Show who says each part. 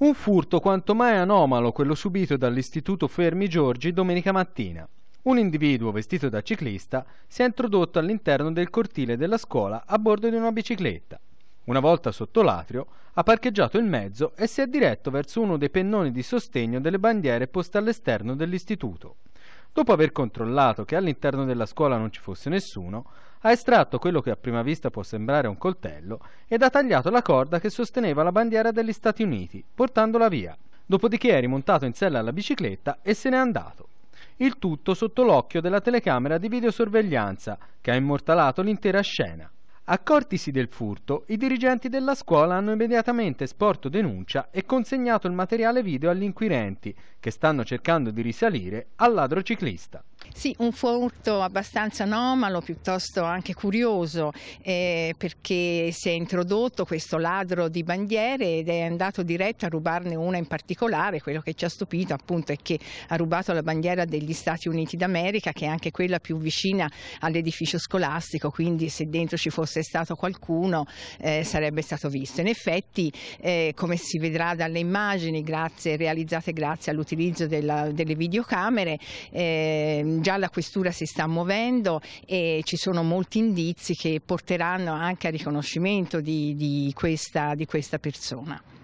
Speaker 1: Un furto quanto mai anomalo quello subito dall'Istituto Fermi Giorgi domenica mattina. Un individuo vestito da ciclista si è introdotto all'interno del cortile della scuola a bordo di una bicicletta. Una volta sotto l'atrio, ha parcheggiato il mezzo e si è diretto verso uno dei pennoni di sostegno delle bandiere poste all'esterno dell'istituto. Dopo aver controllato che all'interno della scuola non ci fosse nessuno, ha estratto quello che a prima vista può sembrare un coltello ed ha tagliato la corda che sosteneva la bandiera degli Stati Uniti, portandola via. Dopodiché è rimontato in sella alla bicicletta e se n'è andato. Il tutto sotto l'occhio della telecamera di videosorveglianza che ha immortalato l'intera scena. Accortisi del furto, i dirigenti della scuola hanno immediatamente sporto denuncia e consegnato il materiale video agli inquirenti, che stanno cercando di risalire al ladro ciclista.
Speaker 2: Sì, un furto abbastanza anomalo, piuttosto anche curioso, eh, perché si è introdotto questo ladro di bandiere ed è andato diretto a rubarne una in particolare. Quello che ci ha stupito appunto è che ha rubato la bandiera degli Stati Uniti d'America, che è anche quella più vicina all'edificio scolastico, quindi se dentro ci fosse stato qualcuno eh, sarebbe stato visto. In effetti, eh, come si vedrà dalle immagini grazie, realizzate grazie all'utilizzo delle videocamere, eh, già la questura si sta muovendo e ci sono molti indizi che porteranno anche al riconoscimento di, di, questa, di questa persona.